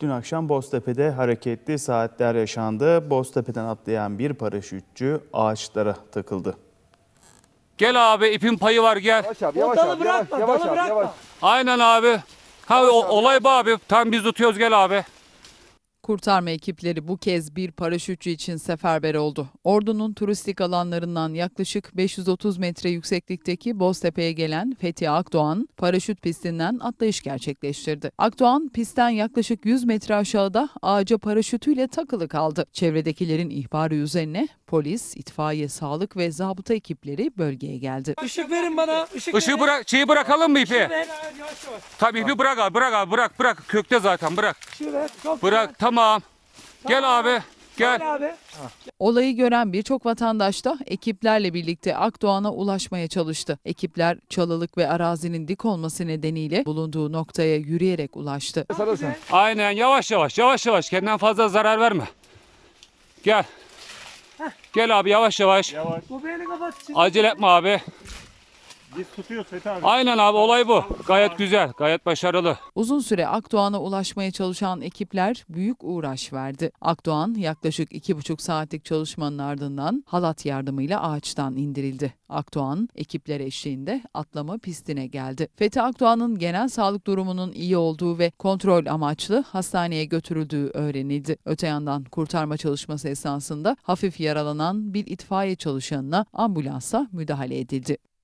Dün akşam Boztepe'de hareketli saatler yaşandı. Boztepe'den atlayan bir paraşütçü ağaçlara takıldı. Gel abi ipin payı var gel. Yavaş abi yavaş dalı abi. Bırakma, yavaş, dalı yavaş, bırakma. Yavaş. Aynen abi. Ha, o, olay bu abi. Tam biz tutuyoruz gel abi. Kurtarma ekipleri bu kez bir paraşütçü için seferber oldu. Ordu'nun turistik alanlarından yaklaşık 530 metre yükseklikteki Boztepe'ye gelen Fethi Akdoğan paraşüt pistinden atlayış gerçekleştirdi. Akdoğan pistten yaklaşık 100 metre aşağıda ağaca paraşütüyle takılı kaldı. Çevredekilerin ihbarı üzerine Polis, itfaiye, sağlık ve zabıta ekipleri bölgeye geldi. Işık verin bana. Işık Işığı verin. bırak, şeyi bırakalım mı ipi? Tabii ipi bırak abi, bırak abi, bırak, bırak. Kökte zaten, bırak. Işığı ver. Kalk, Bırak, tamam. Gel abi, gel. Olayı gören birçok vatandaş da ekiplerle birlikte Akdoğan'a ulaşmaya çalıştı. Ekipler çalılık ve arazinin dik olması nedeniyle bulunduğu noktaya yürüyerek ulaştı. Aynen, yavaş yavaş, yavaş yavaş. Kendinden fazla zarar verme. Gel. Heh. Gel abi yavaş yavaş. Yavaş. Bu beni kapat. Acele etme abi. Biz tutuyoruz Fethi abi. Aynen abi olay bu. Gayet güzel, gayet başarılı. Uzun süre Akdoğan'a ulaşmaya çalışan ekipler büyük uğraş verdi. Akdoğan yaklaşık iki buçuk saatlik çalışmanın ardından halat yardımıyla ağaçtan indirildi. Akdoğan ekipler eşliğinde atlama pistine geldi. Fethi Akdoğan'ın genel sağlık durumunun iyi olduğu ve kontrol amaçlı hastaneye götürüldüğü öğrenildi. Öte yandan kurtarma çalışması esnasında hafif yaralanan bir itfaiye çalışanına ambulansa müdahale edildi.